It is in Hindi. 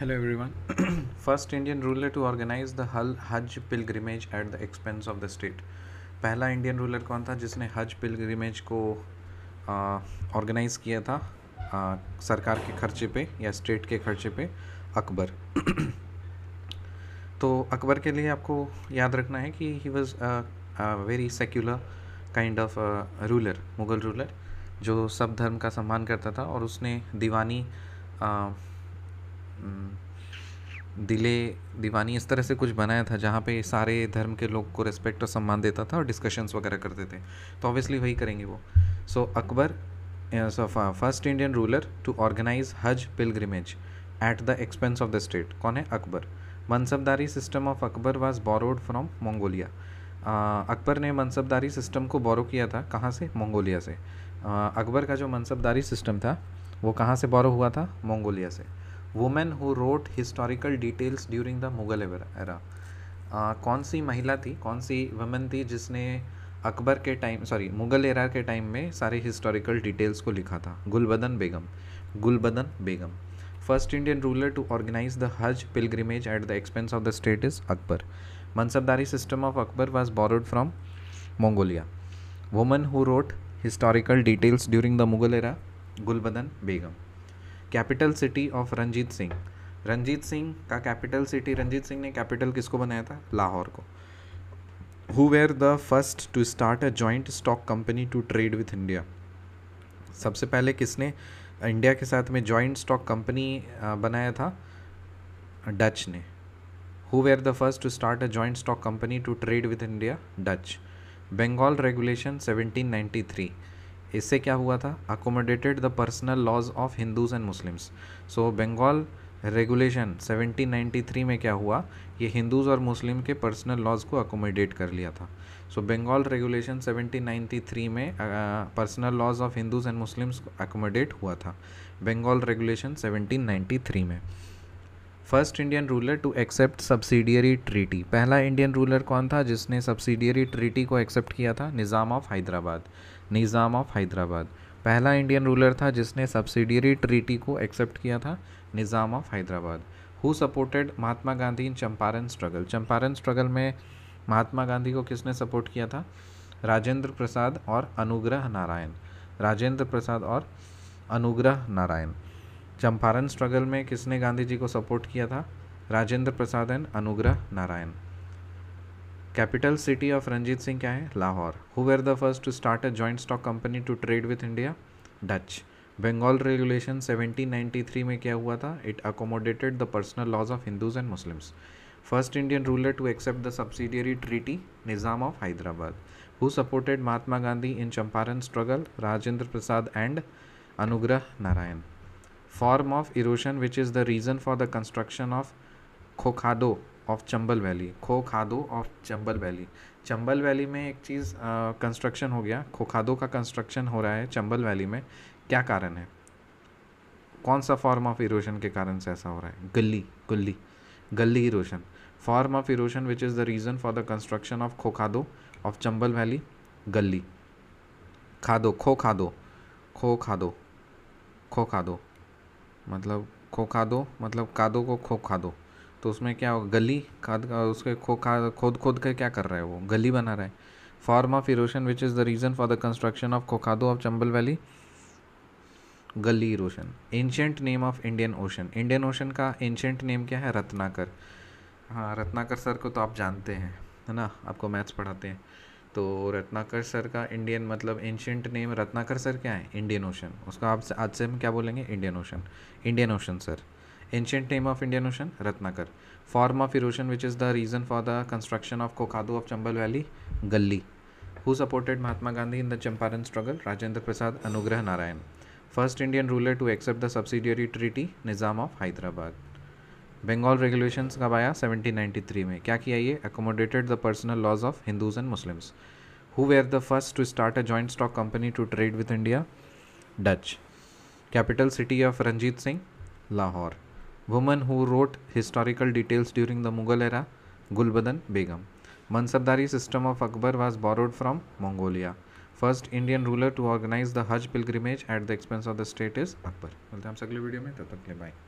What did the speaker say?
Hello everyone first Indian ruler to organise the हल Hajj pilgrimage at the expense of the state पहला इंडियन रूलर कौन था जिसने हज पिलग्रिमेज को ऑर्गेनाइज किया था आ, सरकार के खर्चे पे या स्टेट के खर्चे पे अकबर तो अकबर के लिए आपको याद रखना है कि he was very secular kind of ruler Mughal ruler जो सब धर्म का सम्मान करता था और उसने दीवानी uh, हम्म। दिले दीवानी इस तरह से कुछ बनाया था जहाँ पे सारे धर्म के लोग को रिस्पेक्ट और सम्मान देता था और डिस्कशंस वगैरह करते थे तो ऑब्वियसली वही करेंगे वो so Akbar first Indian ruler to organise Hajj pilgrimage at the expense of the state कौन है Akbar mansabdari system of Akbar was borrowed from Mongolia Akbar ने मनसबदारी सिस्टम को बोरो किया था कहाँ से मंगोलिया से अकबर का जो मनसबदारी सिस्टम था वो कहाँ से बोरो हुआ था मंगोलिया से women who wrote historical details during the Mughal era कौन सी महिला थी कौन सी वुमेन थी जिसने अकबर के टाइम सॉरी मुगल एरा के टाइम में सारे हिस्टोरिकल डिटेल्स को लिखा था Gulbadan Begum Gulbadan Begum first Indian ruler to organise the हज pilgrimage at the expense of the state is Akbar mansabdari system of Akbar was borrowed from Mongolia woman who wrote historical details during the Mughal era Gulbadan Begum capital city of Ranjit Singh Ranjit Singh का कैपिटल सिटी रंजीत सिंह ने कैपिटल किसको बनाया था लाहौर को who were the first to start a joint stock company to trade with India सबसे पहले किसने इंडिया के साथ में जॉइंट स्टॉक कंपनी बनाया था डच ने who were the first to start a joint stock company to trade with India Dutch Bengal regulation seventeen three इससे क्या हुआ था accommodated the personal laws of Hindus and Muslims so Bengal regulation 1793 में क्या हुआ ये हिंदूज़ और मुस्लिम के पर्सनल लॉज को अकोमोडेट कर लिया था सो बंगाल रेगुलेशन 1793 में personal laws of Hindus and Muslims को अकोमोडेट हुआ था बंगाल रेगुलेशन 1793 में first Indian ruler to accept subsidiary treaty पहला इंडियन रूलर कौन था जिसने सब्सिडियरी ट्रीटी को एक्सेप्ट किया था निज़ाम ऑफ हैदराबाद निज़ाम ऑफ हैदराबाद पहला इंडियन रूलर था जिसने सब्सिडियरी ट्रीटी को एक्सेप्ट किया था Nizam of Hyderabad who supported Mahatma Gandhi in Champaran struggle Champaran struggle में महात्मा गांधी को किसने सपोर्ट किया था राजेंद्र प्रसाद और अनुग्रह नारायण राजेंद्र प्रसाद और अनुग्रह नारायण चंपारण स्ट्रगल में किसने गांधी जी को सपोर्ट किया था Rajendra Prasad and Anugrah Narayan capital city of Ranjit Singh क्या है Lahore who were the first to start a joint stock company to trade with India Dutch Bengal regulation 1793 में क्या हुआ था it accommodated the personal laws of Hindus and Muslims first Indian ruler to accept the subsidiary treaty Nizam of Hyderabad who supported Mahatma Gandhi in Champaran struggle Rajendra Prasad and Anugrah Narayan form of erosion which is the reason for the construction of खोखादो ऑफ चंबल वैली खोखादो of Chambal valley Chambal valley में एक चीज़ कंस्ट्रक्शन हो गया खोखादो का कंस्ट्रक्शन हो रहा है चंबल वैली में क्या कारण है कौन सा फॉर्म ऑफ इरोशन के कारण से ऐसा हो रहा है गली गुल्ली gully erosion form of erosion which is the reason for the construction of खोखादो ऑफ चंबल वैली गली खादो खो खादो खो खादो खो खादो मतलब खो खा दो मतलब कादो को खो खा दो तो उसमें क्या होगा गली खाद उसके खो खा खोद खोद के क्या कर रहा है वो गली बना रहा है form of erosion which is the reason for the construction of खोखादो of Chambal valley gully erosion ancient name of Indian ocean Indian ocean का एंशेंट नेम क्या है रत्नाकर हाँ रत्नाकर सर को तो आप जानते हैं है ना आपको मैथ्स पढ़ाते हैं तो रत्नाकर सर का इंडियन मतलब एंशियंट नेम रत्नाकर सर क्या है इंडियन ओशन उसका आप आज से हम क्या बोलेंगे Indian ocean Indian ocean sir ancient name of Indian ocean Ratnakar form of erosion which is the reason for the construction of कोखादू of Chambal valley gully who supported Mahatma Gandhi in the Champaran struggle Rajendra Prasad Anugrah Narayan first Indian ruler to accept the subsidiary treaty Nizam of Hyderabad Bengal regulations कब आया 1793 में क्या किया ये accommodated the personal laws of Hindus and Muslims who were the first to start a joint stock company to trade with India Dutch capital city of Ranjit Singh Lahore woman who wrote historical details during the Mughal era Gulbadan Begum mansabdari system of Akbar was borrowed from Mongolia first Indian ruler to organise the हज pilgrimage at the expense of the state is Akbar बोलते हैं हम अगले वीडियो में तब तक के बाय